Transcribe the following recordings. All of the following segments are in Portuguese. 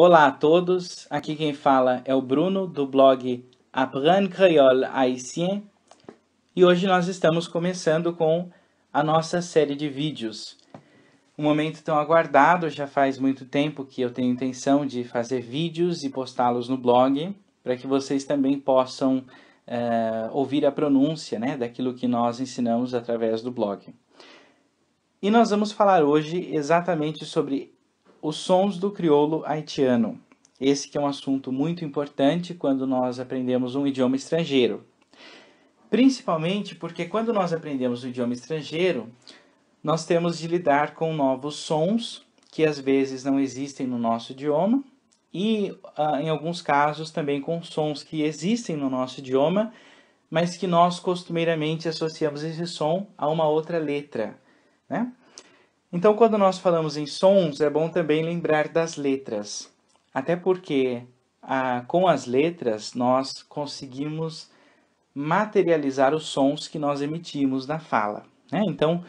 Olá a todos, aqui quem fala é o Bruno do blog Apprendre Créole Haïtien e hoje nós estamos começando com a nossa série de vídeos. Um momento tão aguardado, já faz muito tempo que eu tenho intenção de fazer vídeos e postá-los no blog para que vocês também possam uh, ouvir a pronúncia né, daquilo que nós ensinamos através do blog. E nós vamos falar hoje exatamente sobre os sons do crioulo haitiano. Esse que é um assunto muito importante quando nós aprendemos um idioma estrangeiro. Principalmente porque quando nós aprendemos um idioma estrangeiro, nós temos de lidar com novos sons que às vezes não existem no nosso idioma e ah, em alguns casos também com sons que existem no nosso idioma, mas que nós costumeiramente associamos esse som a uma outra letra, né? Então, quando nós falamos em sons, é bom também lembrar das letras, até porque ah, com as letras nós conseguimos materializar os sons que nós emitimos na fala. Né? Então,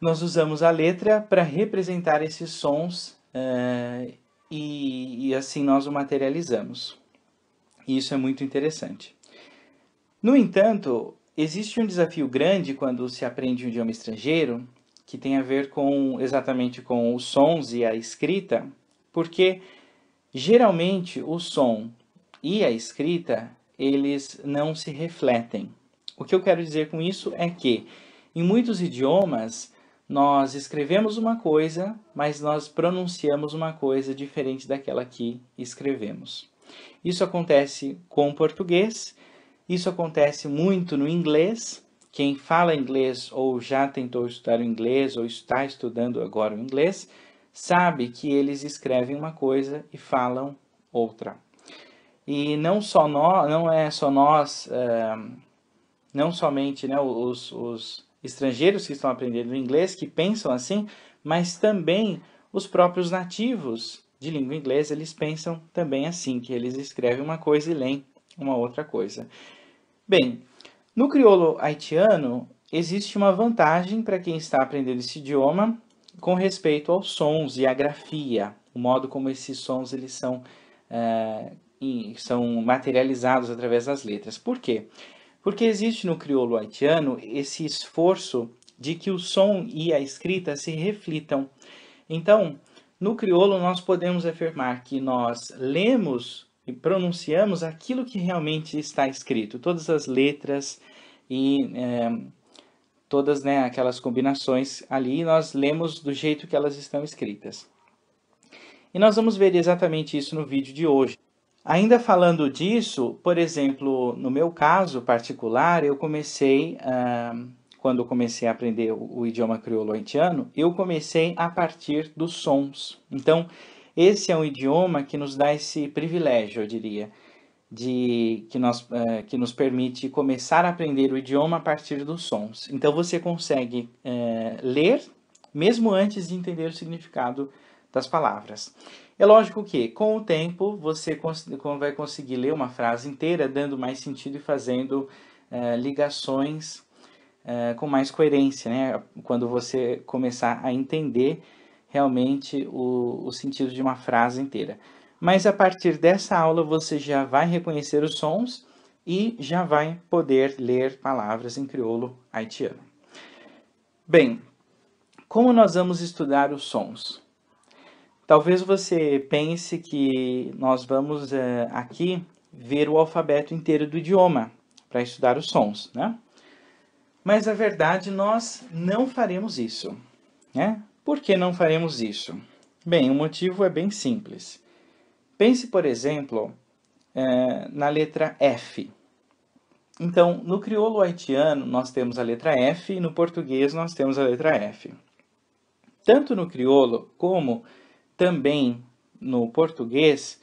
nós usamos a letra para representar esses sons uh, e, e assim nós o materializamos. E isso é muito interessante. No entanto, existe um desafio grande quando se aprende um idioma estrangeiro, que tem a ver com exatamente com os sons e a escrita, porque geralmente o som e a escrita eles não se refletem. O que eu quero dizer com isso é que em muitos idiomas nós escrevemos uma coisa, mas nós pronunciamos uma coisa diferente daquela que escrevemos. Isso acontece com o português, isso acontece muito no inglês, quem fala inglês ou já tentou estudar o inglês ou está estudando agora o inglês, sabe que eles escrevem uma coisa e falam outra. E não só nós, não é só nós, eh, não somente né, os, os estrangeiros que estão aprendendo inglês que pensam assim, mas também os próprios nativos de língua inglesa, eles pensam também assim, que eles escrevem uma coisa e leem uma outra coisa. Bem, no crioulo haitiano, existe uma vantagem para quem está aprendendo esse idioma com respeito aos sons e à grafia, o modo como esses sons eles são, uh, é, in, são materializados através das letras. Por quê? Porque existe no crioulo haitiano esse esforço de que o som e a escrita se reflitam. Então, no crioulo, nós podemos afirmar que nós lemos e pronunciamos aquilo que realmente está escrito, todas as letras e é, todas né, aquelas combinações ali, nós lemos do jeito que elas estão escritas. E nós vamos ver exatamente isso no vídeo de hoje. Ainda falando disso, por exemplo, no meu caso particular, eu comecei, uh, quando eu comecei a aprender o, o idioma crioulo haitiano, eu comecei a partir dos sons. Então, esse é um idioma que nos dá esse privilégio, eu diria, de que, nós, uh, que nos permite começar a aprender o idioma a partir dos sons. Então você consegue uh, ler mesmo antes de entender o significado das palavras. É lógico que, com o tempo, você cons vai conseguir ler uma frase inteira, dando mais sentido e fazendo uh, ligações com mais coerência, né? quando você começar a entender realmente o, o sentido de uma frase inteira. Mas a partir dessa aula você já vai reconhecer os sons e já vai poder ler palavras em crioulo haitiano. Bem, como nós vamos estudar os sons? Talvez você pense que nós vamos uh, aqui ver o alfabeto inteiro do idioma para estudar os sons, né? Mas a verdade nós não faremos isso, né? Por que não faremos isso? Bem, o motivo é bem simples. Pense, por exemplo, é, na letra F. Então, no crioulo haitiano, nós temos a letra F e no português nós temos a letra F. Tanto no crioulo como também no português,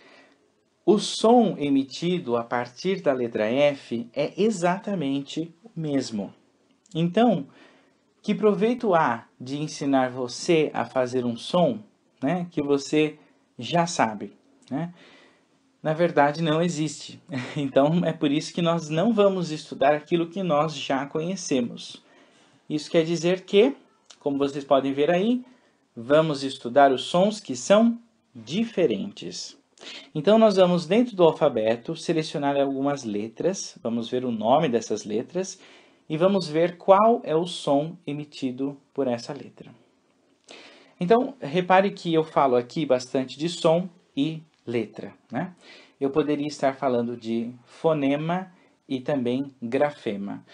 o som emitido a partir da letra F é exatamente o mesmo. Então, que proveito há de ensinar você a fazer um som né, que você já sabe? Né? Na verdade, não existe. Então, é por isso que nós não vamos estudar aquilo que nós já conhecemos. Isso quer dizer que, como vocês podem ver aí, vamos estudar os sons que são diferentes. Então, nós vamos, dentro do alfabeto, selecionar algumas letras, vamos ver o nome dessas letras e vamos ver qual é o som emitido por essa letra. Então, repare que eu falo aqui bastante de som e letra, né? Eu poderia estar falando de fonema e também grafema.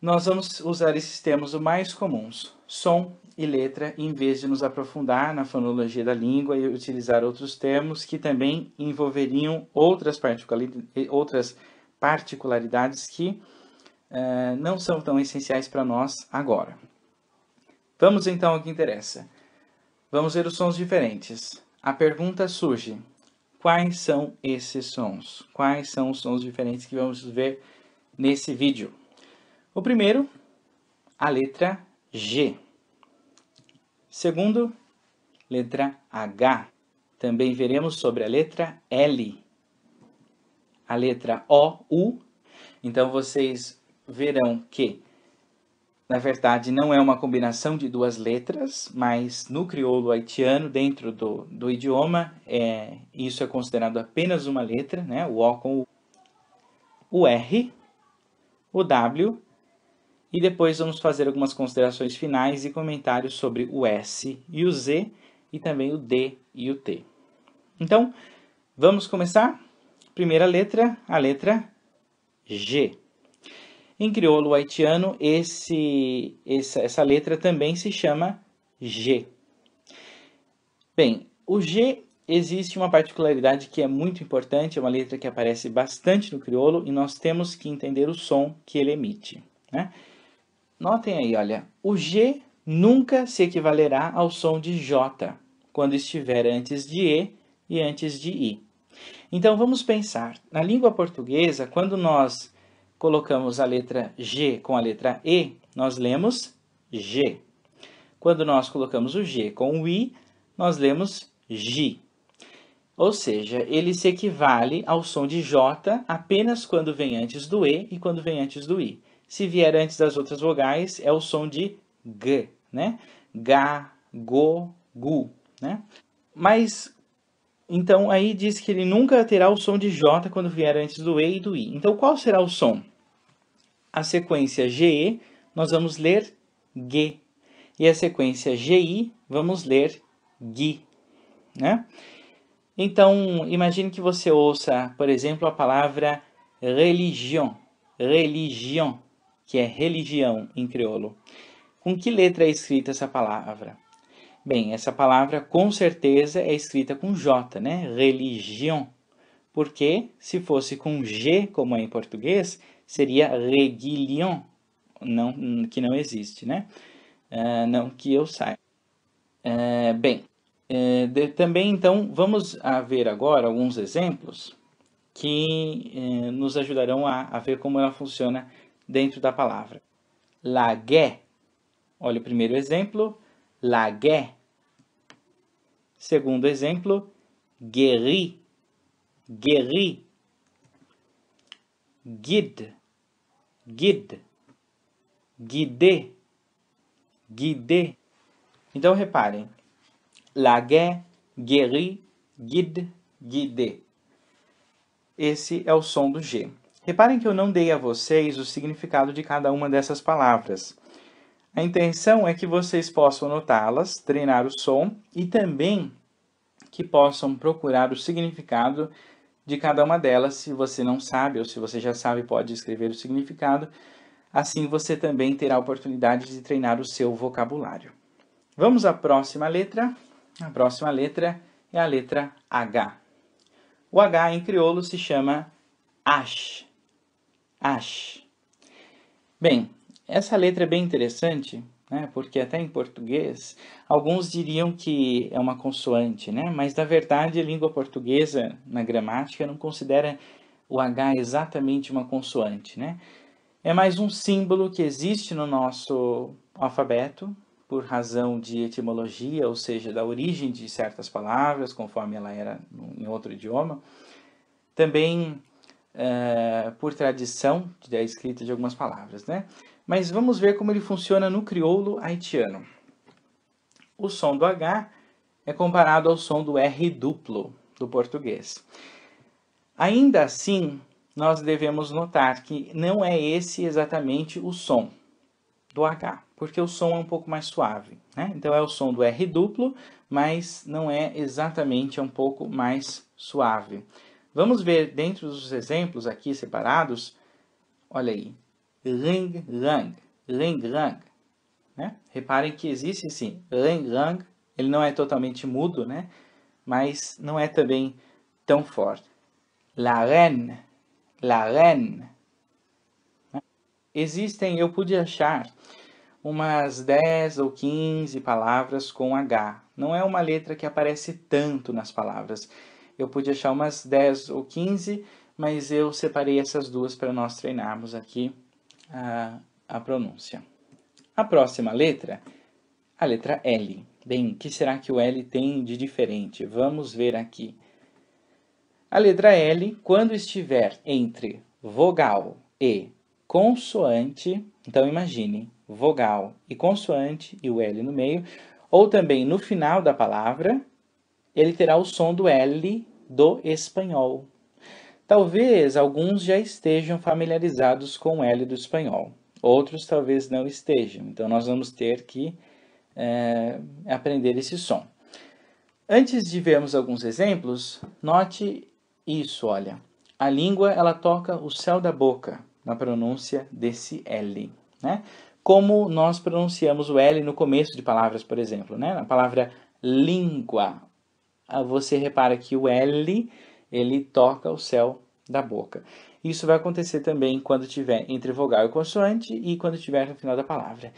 Nós vamos usar esses termos mais comuns, som e letra, em vez de nos aprofundar na fonologia da língua e utilizar outros termos que também envolveriam outras, particularidades que eh, não são tão essenciais para nós agora. Vamos então ao que interessa. Vamos ver os sons diferentes. A pergunta surge: quais são esses sons? Quais são os sons diferentes que vamos ver nesse vídeo? O primeiro, a letra G. Segundo, letra H. Também veremos sobre a letra L. A letra O, U. Então vocês verão que, na verdade, não é uma combinação de duas letras, mas no crioulo haitiano, dentro do, do idioma, é, isso é considerado apenas uma letra, né? o O com o, o R, o W, e depois vamos fazer algumas considerações finais e comentários sobre o S e o Z, e também o D e o T. Então, vamos começar? Primeira letra, a letra G. Em crioulo haitiano, esse, essa, essa letra também se chama G. Bem, o G existe uma particularidade que é muito importante, é uma letra que aparece bastante no crioulo e nós temos que entender o som que ele emite. Né? Notem aí, olha, o G nunca se equivalerá ao som de J quando estiver antes de E e antes de I. Então vamos pensar, na língua portuguesa, quando nós colocamos a letra G com a letra E, nós lemos G. Quando nós colocamos o G com o I, nós lemos G. Ou seja, ele se equivale ao som de J apenas quando vem antes do E e quando vem antes do I. Se vier antes das outras vogais, é o som de G, né? Ga, go, gu, né? Mas, então, aí diz que ele nunca terá o som de J quando vier antes do E e do I. Então, qual será o som? a sequência GE, nós vamos ler GE. E a sequência GI, vamos ler GI. Né? Então, imagine que você ouça, por exemplo, a palavra religião, religião, que é religião em crioulo. Com que letra é escrita essa palavra? Bem, essa palavra com certeza é escrita com J, né? Religião. Porque se fosse com G, como é em português, seria Reguilhon, não, que não existe, né? Uh, não que eu saiba. Uh, bem, uh, de, também então vamos ver agora alguns exemplos que nos ajudarão a, a, ver como ela funciona dentro da palavra. La Olha o primeiro exemplo, la Segundo exemplo, guerri. Guerri guide, guide, guide, guide. Então reparem, la guerre, guéri, guide, guide. Esse é o som do G. Reparem que eu não dei a vocês o significado de cada uma dessas palavras. A intenção é que vocês possam notá-las, treinar o som e também que possam procurar o significado de cada uma delas. Se você não sabe ou se você já sabe, pode escrever o significado. Assim você também terá a oportunidade de treinar o seu vocabulário. Vamos à próxima letra. A próxima letra é a letra H. O H em crioulo se chama ash. Ash. Bem, essa letra é bem interessante né? porque até em português, alguns diriam que é uma consoante, né? mas na verdade a língua portuguesa, na gramática, não considera o H exatamente uma consoante. Né? É mais um símbolo que existe no nosso alfabeto, por razão de etimologia, ou seja, da origem de certas palavras, conforme ela era em outro idioma. Também uh, por tradição da é escrita de algumas palavras, né? Mas vamos ver como ele funciona no crioulo haitiano. O som do H é comparado ao som do R duplo do português. Ainda assim, nós devemos notar que não é esse exatamente o som do H, porque o som é um pouco mais suave. Né? Então é o som do R duplo, mas não é exatamente, é um pouco mais suave. Vamos ver dentro dos exemplos aqui separados. Olha aí, ling lang, ling lang. Né? Reparem que existe sim, ling lang, ele não é totalmente mudo, né? mas não é também tão forte. La Ren. la Ren. Né? Existem, eu pude achar umas 10 ou 15 palavras com H. Não é uma letra que aparece tanto nas palavras. Eu pude achar umas 10 ou 15, mas eu separei essas duas para nós treinarmos aqui a, pronúncia. A próxima letra, a letra L. Bem, o que será que o L tem de diferente? Vamos ver aqui. A letra L, quando estiver entre vogal e consoante, então imagine, vogal e consoante e o L no meio, ou também no final da palavra, ele terá o som do L do espanhol. Talvez alguns já estejam familiarizados com o L do espanhol, outros talvez não estejam, então nós vamos ter que é, aprender esse som. Antes de vermos alguns exemplos, note isso, olha. A língua, ela toca o céu da boca na pronúncia desse L, né? Como nós pronunciamos o L no começo de palavras, por exemplo, né? Na palavra língua, ah, você repara que o L ele toca o céu da boca. Isso vai acontecer também quando tiver entre vogal e consoante e quando tiver no final da palavra.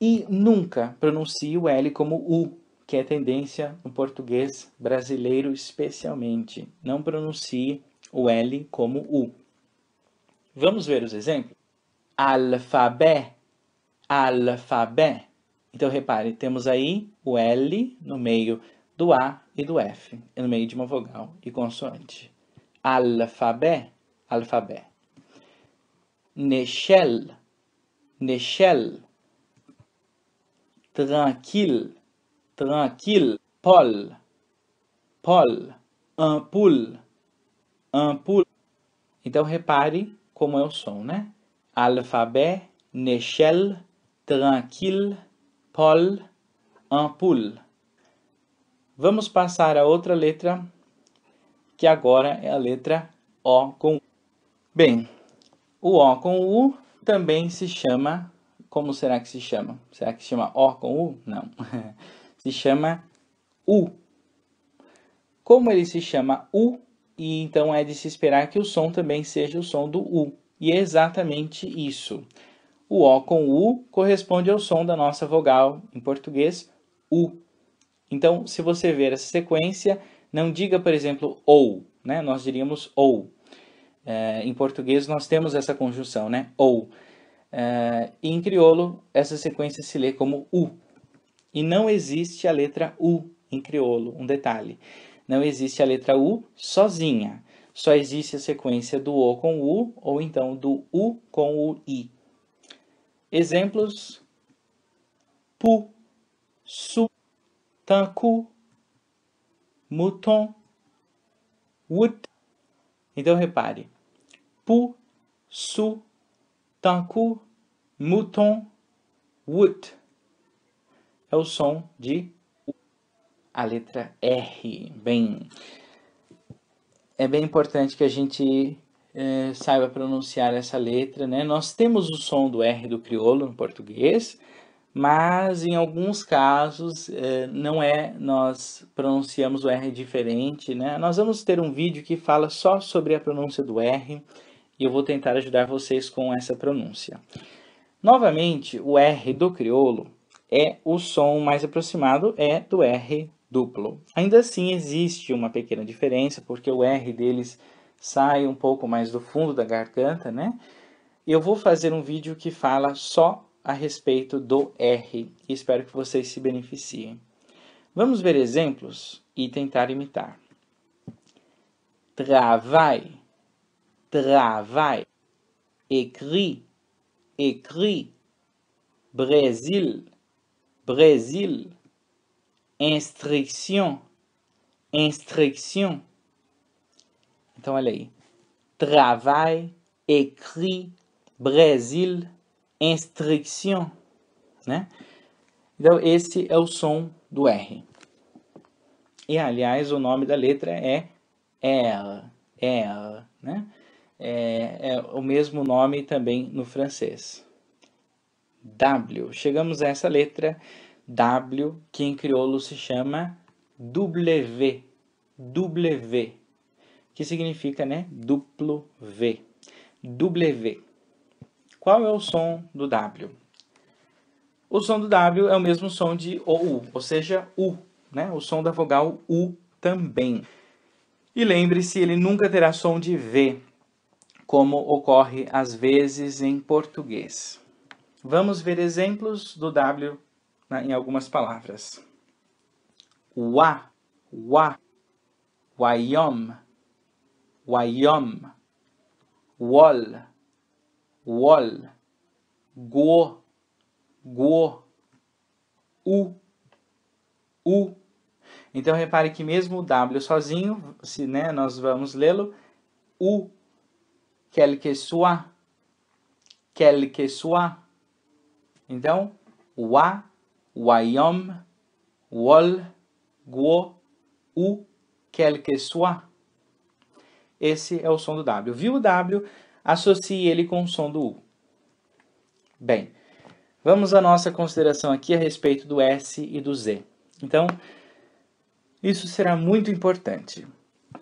E nunca pronuncie o L como U, que é tendência no português brasileiro especialmente. Não pronuncie o L como U. Vamos ver os exemplos? Alfabé, alfabé. Então repare, temos aí o L no meio do A e do F no meio de uma vogal e consoante. Alfabé, alfabé. Nechel, nechel. Tranquilo, Tranquilo. Paul, Paul. Ampul, Ampul. Então repare como é o som, né? Alfabé, nechel, Tranquilo, Paul, Ampul. Vamos passar a outra letra, que agora é a letra O com U. Bem, o O com U também se chama... Como será que se chama? Será que se chama O com U? Não. se chama U. Como ele se chama U, e então é de se esperar que o som também seja o som do U. E é exatamente isso. O O com U corresponde ao som da nossa vogal em português, U. Então, se você ver essa sequência, não diga, por exemplo, ou, né? Nós diríamos ou. É, em português nós temos essa conjunção, né? Ou. É, e em crioulo, essa sequência se lê como u. E não existe a letra u em crioulo, um detalhe. Não existe a letra u sozinha. Só existe a sequência do o com u ou então do u com o i. Exemplos: pu, su, Tanku, Mouton, Wood. Então repare. Pu, Su, Tanku, Mouton, Wood. É o som de a letra R. Bem, é bem importante que a gente é, saiba pronunciar essa letra, né? Nós temos o som do R do crioulo no português, mas em alguns casos eh, não é, nós pronunciamos o R diferente, né? Nós vamos ter um vídeo que fala só sobre a pronúncia do R e eu vou tentar ajudar vocês com essa pronúncia. Novamente, o R do crioulo é o som mais aproximado é do R duplo. Ainda assim, existe uma pequena diferença, porque o R deles sai um pouco mais do fundo da garganta, né? Eu vou fazer um vídeo que fala só a respeito do R e espero que vocês se beneficiem. Vamos ver exemplos e tentar imitar. Travail, travail. Écrit, écrit. Brésil, Brésil. Instruction, instruction. Então, olha aí. Travail, écrit, Brésil, instruction, né? Então, esse é o som do R. E, aliás, o nome da letra é R, R, né? É, é o mesmo nome também no francês. W. Chegamos a essa letra W, que em crioulo se chama W, W, que significa, né, duplo V. W. Qual é o som do W? O som do W é o mesmo som de OU, ou seja, U, né? o som da vogal U também. E lembre-se, ele nunca terá som de V, como ocorre às vezes em português. Vamos ver exemplos do W né, em algumas palavras. Wa, wa, wayom, wayom, wall wall, go, go, u, u. Então repare que mesmo o W sozinho, se, né, nós vamos lê-lo, u, quel que soit, quel que soit. Então, wa, waiom, wol, go, u, quel que soit. Esse é o som do W. Viu o W? associe ele com o som do U. Bem, vamos à nossa consideração aqui a respeito do S e do Z. Então, isso será muito importante.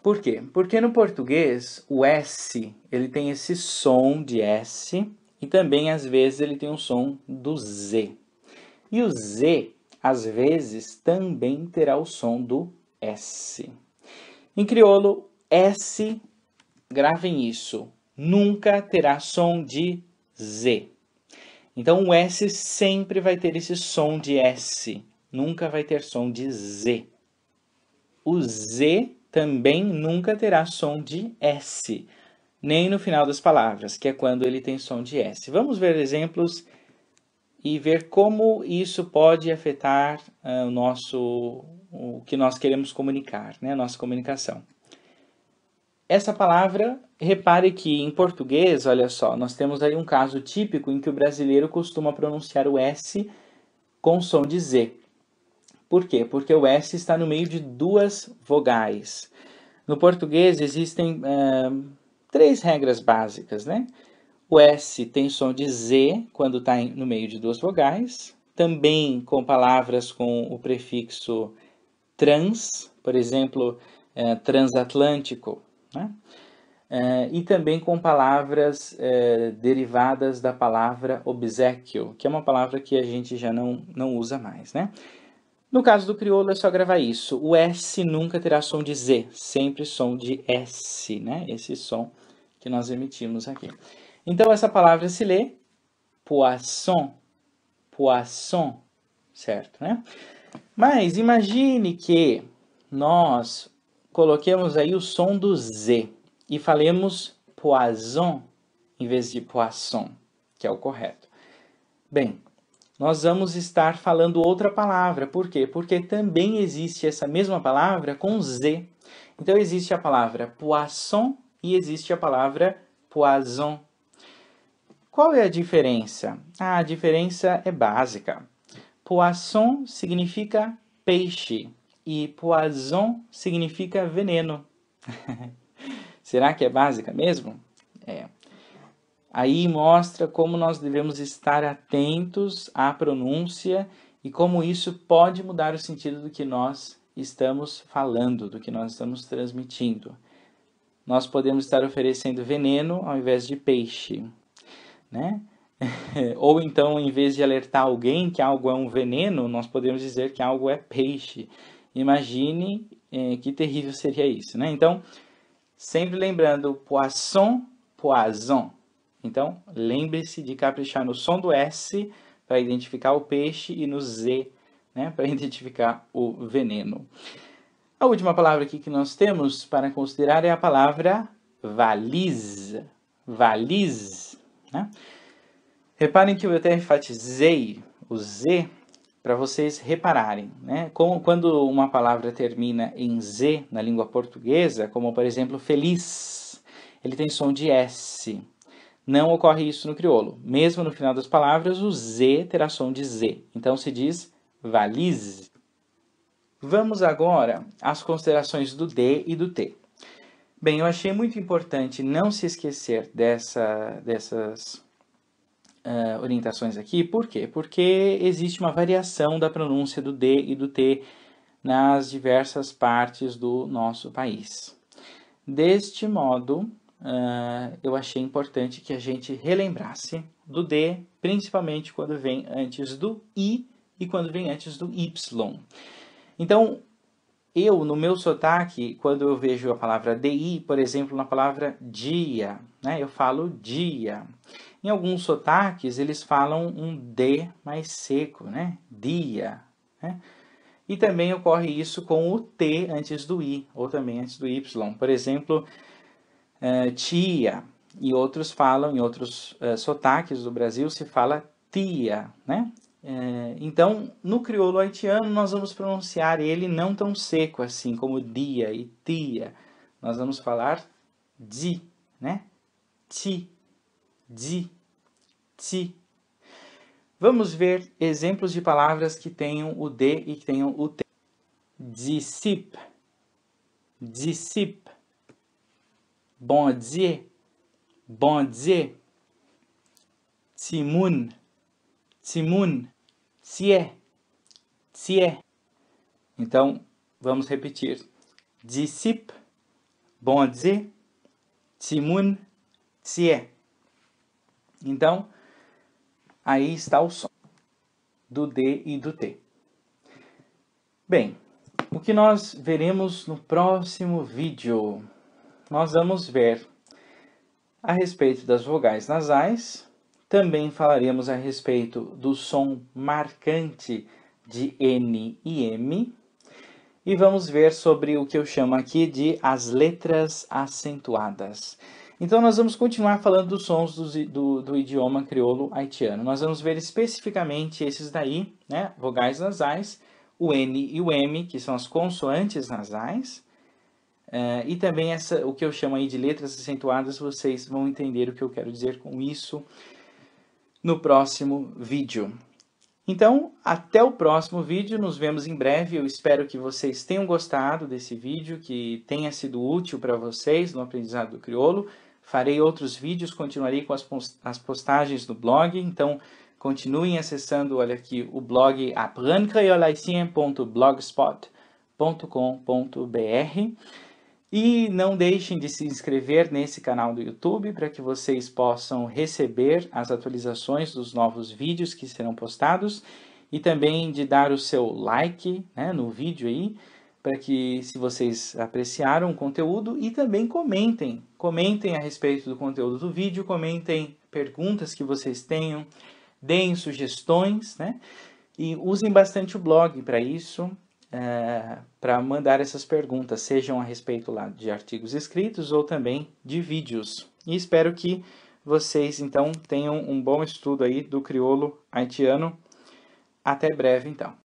Por quê? Porque no português o S ele tem esse som de S e também às vezes ele tem um som do Z. E o Z às vezes também terá o som do S. Em crioulo, S, gravem isso, nunca terá som de Z. Então o S sempre vai ter esse som de S, nunca vai ter som de Z. O Z também nunca terá som de S, nem no final das palavras, que é quando ele tem som de S. Vamos ver exemplos e ver como isso pode afetar uh, o nosso o que nós queremos comunicar, né, a nossa comunicação. Essa palavra, repare que em português, olha só, nós temos aí um caso típico em que o brasileiro costuma pronunciar o S com som de Z. Por quê? Porque o S está no meio de duas vogais. No português existem uh, três regras básicas, né? O S tem som de Z quando está no meio de duas vogais, também com palavras com o prefixo trans, por exemplo, uh, transatlântico né? É, e também com palavras é, derivadas da palavra obsequio, que é uma palavra que a gente já não, não usa mais. Né? No caso do crioulo, é só gravar isso. O S nunca terá som de Z, sempre som de S, né? esse som que nós emitimos aqui. Então, essa palavra se lê poisson, poisson, certo? Né? Mas imagine que nós coloquemos aí o som do Z e falemos poison em vez de poisson, que é o correto. Bem, nós vamos estar falando outra palavra. Por quê? Porque também existe essa mesma palavra com Z. Então existe a palavra poisson e existe a palavra poison. Qual é a diferença? Ah, a diferença é básica. Poisson significa peixe e poison significa veneno. Será que é básica mesmo? É. Aí mostra como nós devemos estar atentos à pronúncia e como isso pode mudar o sentido do que nós estamos falando, do que nós estamos transmitindo. Nós podemos estar oferecendo veneno ao invés de peixe, né? Ou então, em vez de alertar alguém que algo é um veneno, nós podemos dizer que algo é peixe. Imagine é, que terrível seria isso, né? Então, sempre lembrando poisson, poison. Então, lembre-se de caprichar no som do S para identificar o peixe e no Z né, para identificar o veneno. A última palavra aqui que nós temos para considerar é a palavra valise. Valise. Né? Reparem que eu até enfatizei o Z para vocês repararem, né? Como quando uma palavra termina em z na língua portuguesa, como por exemplo feliz, ele tem som de s. Não ocorre isso no crioulo. Mesmo no final das palavras, o z terá som de z. Então se diz valise. Vamos agora às considerações do d e do t. Bem, eu achei muito importante não se esquecer dessa, dessas uh, orientações aqui, por quê? Porque existe uma variação da pronúncia do D e do T nas diversas partes do nosso país. Deste modo, uh, eu achei importante que a gente relembrasse do D, principalmente quando vem antes do I e quando vem antes do Y. Então, eu, no meu sotaque, quando eu vejo a palavra DI, por exemplo, na palavra dia, né, eu falo dia. Em alguns sotaques, eles falam um D mais seco, né? Dia. Né? E também ocorre isso com o T antes do I, ou também antes do Y. Por exemplo, uh, tia. E outros falam, em outros uh, sotaques do Brasil, se fala tia, né? Eh, então, no crioulo haitiano, nós vamos pronunciar ele não tão seco assim, como dia e tia. Nós vamos falar di, né? Ti, di ti. Vamos ver exemplos de palavras que tenham o D e que tenham o T. Dissip. Dissip. Bom dia. Bom dia. Timun. Timun. Tie. Tie. Então, vamos repetir. Dissip. Bom dia. Timun. Tie. Então, Aí está o som do D e do T. Bem, o que nós veremos no próximo vídeo? Nós vamos ver a respeito das vogais nasais, também falaremos a respeito do som marcante de N e M, e vamos ver sobre o que eu chamo aqui de as letras acentuadas. Então, nós vamos continuar falando dos sons do, do, do idioma crioulo haitiano. Nós vamos ver especificamente esses daí, né? Vogais nasais, o N e o M, que são as consoantes nasais. Uh, e também essa, o que eu chamo aí de letras acentuadas, vocês vão entender o que eu quero dizer com isso no próximo vídeo. Então, até o próximo vídeo, nos vemos em breve. Eu espero que vocês tenham gostado desse vídeo, que tenha sido útil para vocês no aprendizado do crioulo. Farei outros vídeos, continuarei com as postagens do blog, então continuem acessando, olha aqui, o blog aprendecreolaicien.blogspot.com.br e não deixem de se inscrever nesse canal do YouTube para que vocês possam receber as atualizações dos novos vídeos que serão postados e também de dar o seu like né, no vídeo aí para que se vocês apreciaram o conteúdo e também comentem Comentem a respeito do conteúdo do vídeo, comentem perguntas que vocês tenham, deem sugestões, né? E usem bastante o blog para isso, é, para mandar essas perguntas, sejam a respeito lá de artigos escritos ou também de vídeos. E espero que vocês então tenham um bom estudo aí do criolo haitiano. Até breve então.